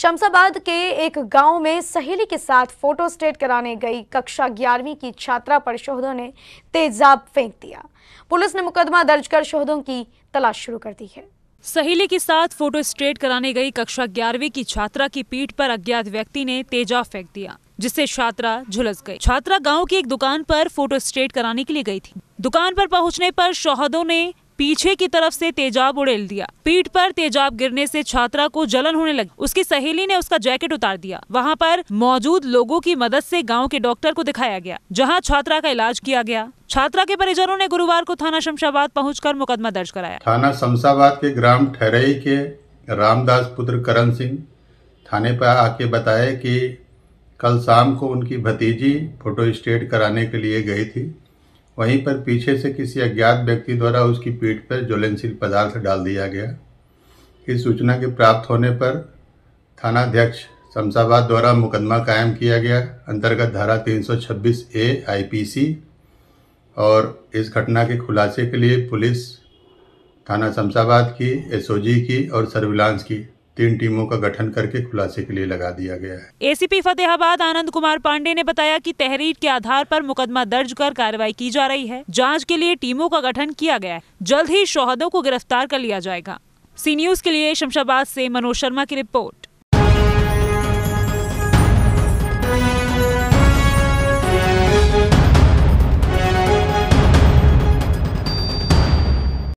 शमशाबाद के एक गांव में सहेली के साथ फोटो स्टेट कराने गई कक्षा ग्यारहवीं की छात्रा पर शोधों ने तेजाब फेंक दिया पुलिस ने मुकदमा दर्ज कर शोधों की तलाश शुरू कर दी है सहेली के साथ फोटो स्ट्रेट कराने गई कक्षा ग्यारहवीं की छात्रा की पीठ पर अज्ञात व्यक्ति ने तेजाब फेंक दिया जिससे छात्रा झुलस गई छात्रा गांव की एक दुकान पर फोटो स्ट्रेट कराने के लिए गई थी दुकान पर पहुंचने पर शोहदों ने पीछे की तरफ से तेजाब उड़ेल दिया पीठ पर तेजाब गिरने से छात्रा को जलन होने लगी उसकी सहेली ने उसका जैकेट उतार दिया वहाँ पर मौजूद लोगों की मदद से गाँव के डॉक्टर को दिखाया गया जहाँ छात्रा का इलाज किया गया छात्रा के परिजनों ने गुरुवार को थाना शमशाबाद पहुँच मुकदमा दर्ज कराया थाना शमशाबाद के ग्राम ठहरई के रामदास पुत्र करण सिंह थाने पर आके बताया की कल शाम को उनकी भतीजी फोटो स्टेट कराने के लिए गई थी वहीं पर पीछे से किसी अज्ञात व्यक्ति द्वारा उसकी पीठ पर ज्वलनशील पदार्थ डाल दिया गया इस सूचना के प्राप्त होने पर थानाध्यक्ष शमशाबाद द्वारा मुकदमा कायम किया गया अंतर्गत धारा 326 ए आईपीसी और इस घटना के खुलासे के लिए पुलिस थाना शमशाबाद की एसओजी की और सर्विलांस की तीन टीमों का गठन करके खुलासे के लिए लगा दिया गया है एसीपी फतेहाबाद आनंद कुमार पांडे ने बताया कि तहरीर के आधार पर मुकदमा दर्ज कर कार्रवाई की जा रही है जांच के लिए टीमों का गठन किया गया है जल्द ही शोहदों को गिरफ्तार कर लिया जाएगा सी न्यूज के लिए शमशाबाद से मनोज शर्मा की रिपोर्ट